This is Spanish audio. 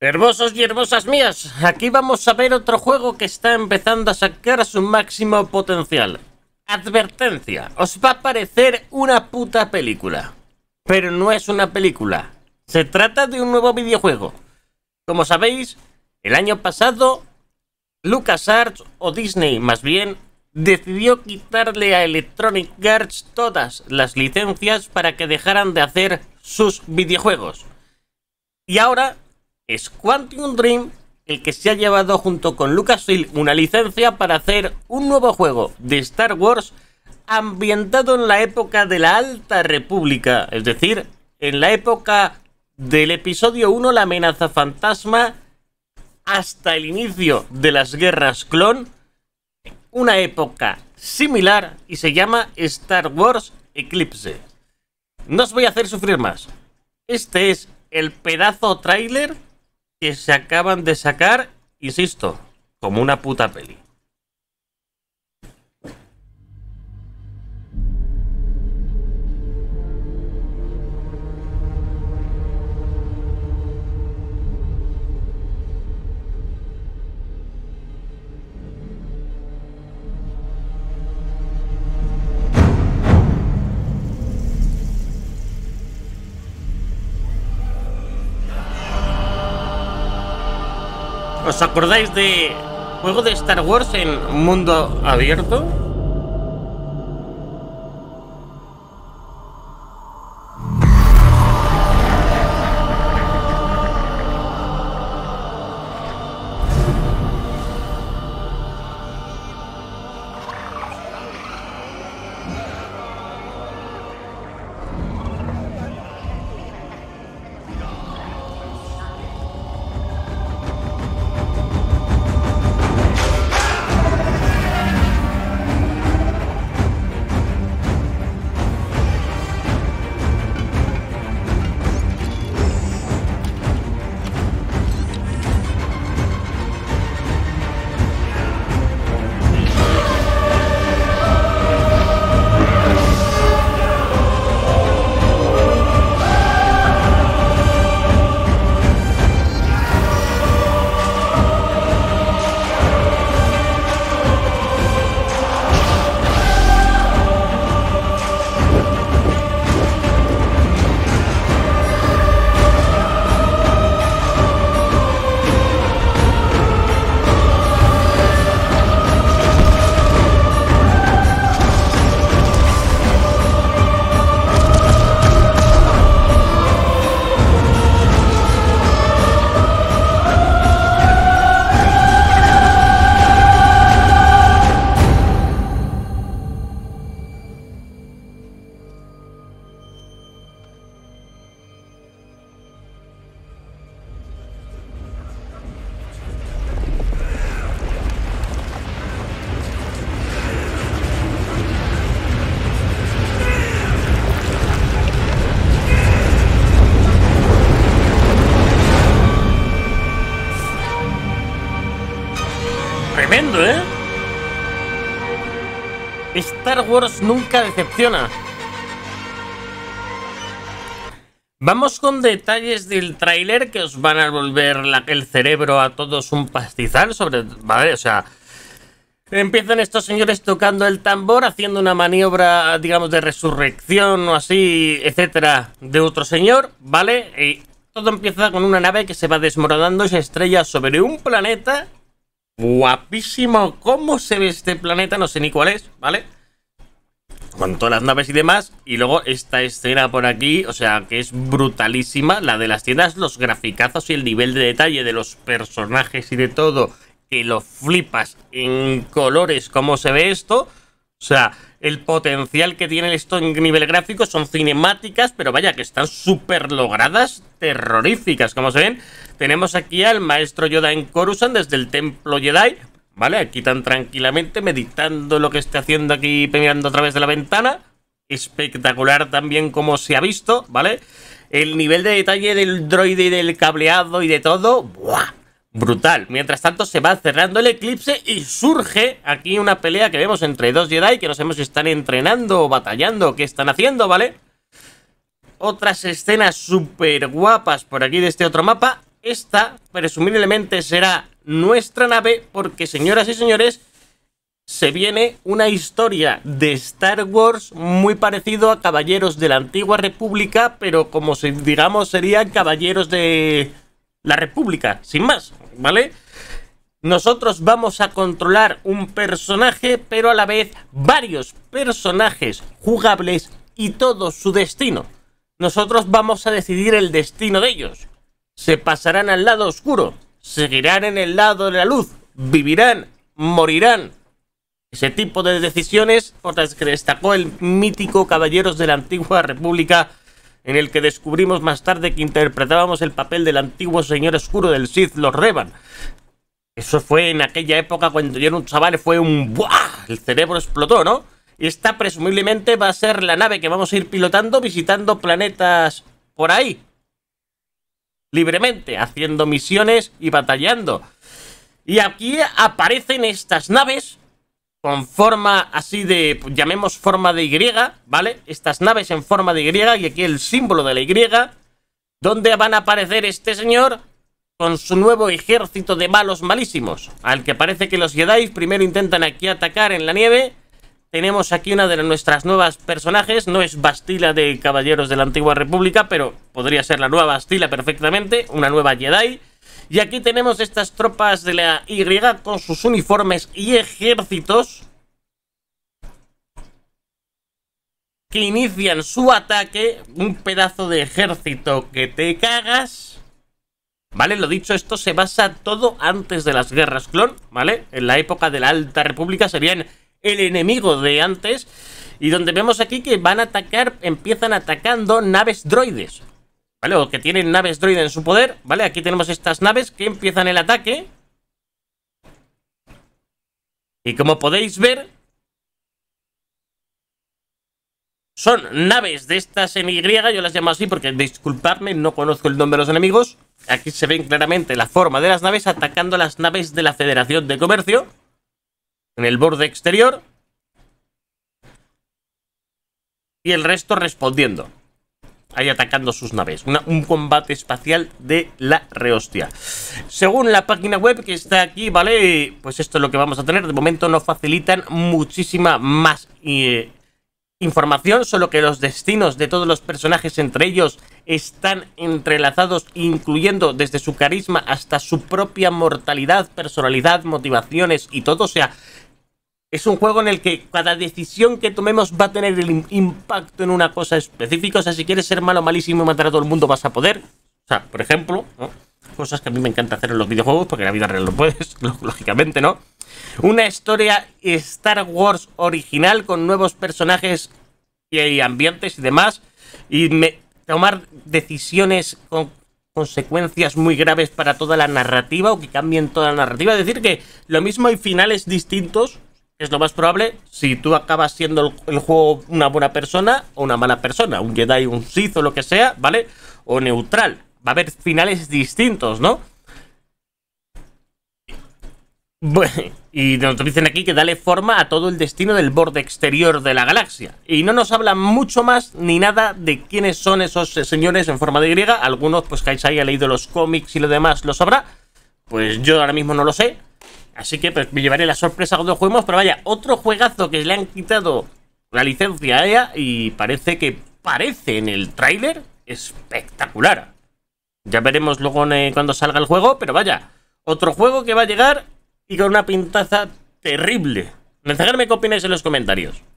Hermosos y hermosas mías, aquí vamos a ver otro juego que está empezando a sacar su máximo potencial. Advertencia, os va a parecer una puta película. Pero no es una película, se trata de un nuevo videojuego. Como sabéis, el año pasado, LucasArts, o Disney más bien, decidió quitarle a Electronic Arts todas las licencias para que dejaran de hacer sus videojuegos. Y ahora es Quantum Dream el que se ha llevado junto con Lucasfilm una licencia para hacer un nuevo juego de Star Wars ambientado en la época de la Alta República, es decir, en la época del episodio 1 La amenaza fantasma hasta el inicio de las guerras clon, una época similar y se llama Star Wars Eclipse. No os voy a hacer sufrir más. Este es el pedazo trailer que se acaban de sacar, insisto, como una puta peli. ¿Os acordáis de juego de Star Wars en mundo abierto? Star Wars nunca decepciona. Vamos con detalles del tráiler que os van a volver el cerebro a todos un pastizal sobre... Vale, o sea... Empiezan estos señores tocando el tambor, haciendo una maniobra, digamos, de resurrección o así, etcétera, de otro señor, ¿vale? Y todo empieza con una nave que se va desmoronando y se estrella sobre un planeta Guapísimo cómo se ve este planeta, no sé ni cuál es, ¿vale? Con todas las naves y demás. Y luego esta escena por aquí, o sea, que es brutalísima. La de las tiendas, los graficazos y el nivel de detalle de los personajes y de todo. Que lo flipas en colores, cómo se ve esto. O sea, el potencial que tiene esto en nivel gráfico son cinemáticas, pero vaya, que están súper logradas, terroríficas, como se ven. Tenemos aquí al maestro Yoda en Coruscant desde el templo Jedi, ¿vale? Aquí tan tranquilamente, meditando lo que está haciendo aquí, mirando a través de la ventana. Espectacular también como se ha visto, ¿vale? El nivel de detalle del droide y del cableado y de todo, ¡buah! brutal. Mientras tanto se va cerrando el eclipse y surge aquí una pelea que vemos entre dos Jedi que no sabemos si están entrenando o batallando, o qué están haciendo, ¿vale? Otras escenas súper guapas por aquí de este otro mapa. Esta, presumiblemente, será nuestra nave porque, señoras y señores, se viene una historia de Star Wars muy parecido a Caballeros de la Antigua República, pero como si, digamos, serían Caballeros de la República, sin más, ¿vale? Nosotros vamos a controlar un personaje, pero a la vez varios personajes jugables y todo su destino. Nosotros vamos a decidir el destino de ellos. Se pasarán al lado oscuro, seguirán en el lado de la luz, vivirán, morirán. Ese tipo de decisiones otras que destacó el mítico Caballeros de la Antigua República en el que descubrimos más tarde que interpretábamos el papel del antiguo señor oscuro del Sith, los Revan. Eso fue en aquella época cuando yo era un chaval, fue un ¡buah! El cerebro explotó, ¿no? Y esta presumiblemente va a ser la nave que vamos a ir pilotando, visitando planetas por ahí. Libremente, haciendo misiones y batallando. Y aquí aparecen estas naves con forma así de, llamemos forma de Y, ¿vale? Estas naves en forma de Y y aquí el símbolo de la Y, donde van a aparecer este señor con su nuevo ejército de malos malísimos, al que parece que los Jedi primero intentan aquí atacar en la nieve. Tenemos aquí una de nuestras nuevas personajes, no es Bastila de Caballeros de la Antigua República, pero podría ser la nueva Bastila perfectamente, una nueva Jedi. Y aquí tenemos estas tropas de la Y con sus uniformes y ejércitos. Que inician su ataque. Un pedazo de ejército que te cagas. Vale, lo dicho, esto se basa todo antes de las guerras clon, ¿vale? En la época de la Alta República serían el enemigo de antes. Y donde vemos aquí que van a atacar, empiezan atacando naves droides. ¿vale? O que tienen naves droides en su poder, ¿vale? Aquí tenemos estas naves que empiezan el ataque. Y como podéis ver, son naves de estas en Y, yo las llamo así porque disculpadme, no conozco el nombre de los enemigos. Aquí se ven claramente la forma de las naves atacando las naves de la Federación de Comercio en el borde exterior. Y el resto respondiendo ahí atacando sus naves. un combate espacial de la rehostia. Según la página web que está aquí, ¿vale? Pues esto es lo que vamos a tener. De momento no facilitan muchísima más eh, información, solo que los destinos de todos los personajes entre ellos están entrelazados, incluyendo desde su carisma hasta su propia mortalidad, personalidad, motivaciones y todo. O sea, es un juego en el que cada decisión que tomemos va a tener el impacto en una cosa específica. O sea, si quieres ser malo, malísimo y matar a todo el mundo, vas a poder. O sea, por ejemplo, cosas que a mí me encanta hacer en los videojuegos, porque en la vida real lo puedes, lógicamente, ¿no? Una historia Star Wars original con nuevos personajes y ambientes y demás. Y tomar decisiones con consecuencias muy graves para toda la narrativa o que cambien toda la narrativa. Es decir, que lo mismo hay finales distintos es lo más probable si tú acabas siendo el, juego una buena persona o una mala persona, un Jedi, un Sith o lo que sea, ¿vale? O neutral. Va a haber finales distintos, ¿no? Bueno, y nos dicen aquí que dale forma a todo el destino del borde exterior de la galaxia. Y no nos hablan mucho más ni nada de quiénes son esos señores en forma de griega. Algunos, pues que haya leído los cómics y lo demás, lo sabrá. Pues yo ahora mismo no lo sé, Así que pues, me llevaré la sorpresa cuando juegos, Pero vaya, otro juegazo que le han quitado la licencia a ella y parece que parece en el tráiler espectacular. Ya veremos luego eh, cuando salga el juego, pero vaya, otro juego que va a llegar y con una pintaza terrible. Dejadme qué opináis en los comentarios.